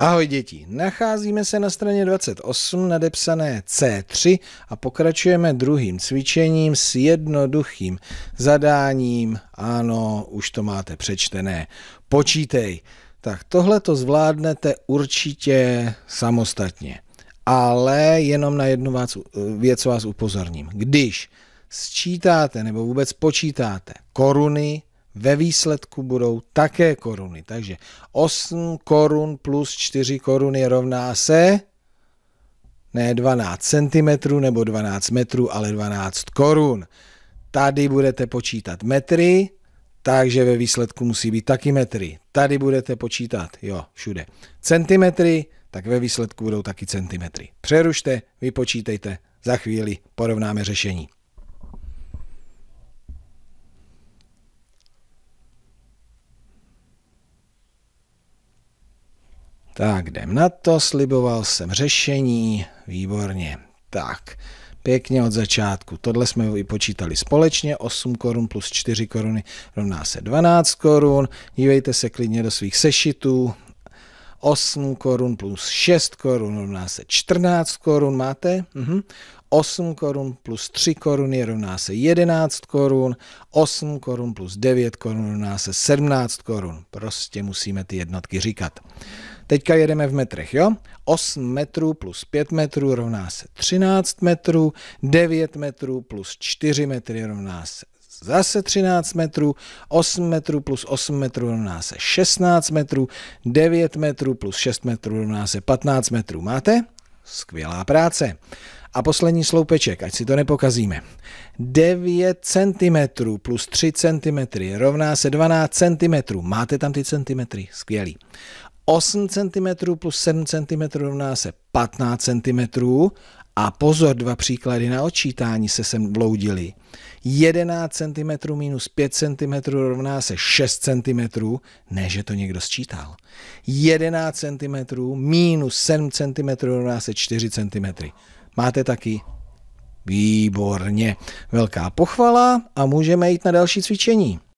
Ahoj děti, nacházíme se na straně 28 nadepsané C3 a pokračujeme druhým cvičením s jednoduchým zadáním. Ano, už to máte přečtené. Počítej. Tak tohle to zvládnete určitě samostatně. Ale jenom na jednu vás, věc vás upozorním. Když sčítáte nebo vůbec počítáte koruny, ve výsledku budou také koruny. Takže 8 korun plus 4 koruny rovná se ne 12 cm nebo 12 metrů, ale 12 korun. Tady budete počítat metry, takže ve výsledku musí být taky metry. Tady budete počítat, jo, všude. Centimetry, tak ve výsledku budou taky centimetry. Přerušte, vypočítejte, za chvíli porovnáme řešení. Tak jdem na to, sliboval jsem řešení, výborně. Tak, pěkně od začátku. Tohle jsme vypočítali společně, 8 korun plus 4 koruny rovná se 12 korun. Dívejte se klidně do svých sešitů, 8 korun plus 6 korun rovná se 14 korun, máte? Mhm. 8 korun plus 3 koruny rovná se 11 korun, 8 korun plus 9 korun rovná se 17 korun. Prostě musíme ty jednotky říkat. Teďka jedeme v metrech, jo? 8 metrů plus 5 metrů rovná se 13 metrů, 9 metrů plus 4 metry rovná se zase 13 metrů, 8 metrů plus 8 metrů rovná se 16 metrů, 9 metrů plus 6 metrů rovná se 15 metrů. Máte? Skvělá práce. A poslední sloupeček, ať si to nepokazíme. 9 cm plus 3 cm rovná se 12 cm. Máte tam ty centimetry? Skvělý. 8 cm plus 7 cm rovná se 15 cm a pozor, dva příklady na odčítání se sem bloudily. 11 cm minus 5 cm rovná se 6 cm, ne, že to někdo sčítal. 11 cm minus 7 cm rovná se 4 cm. Máte taky? Výborně. Velká pochvala a můžeme jít na další cvičení.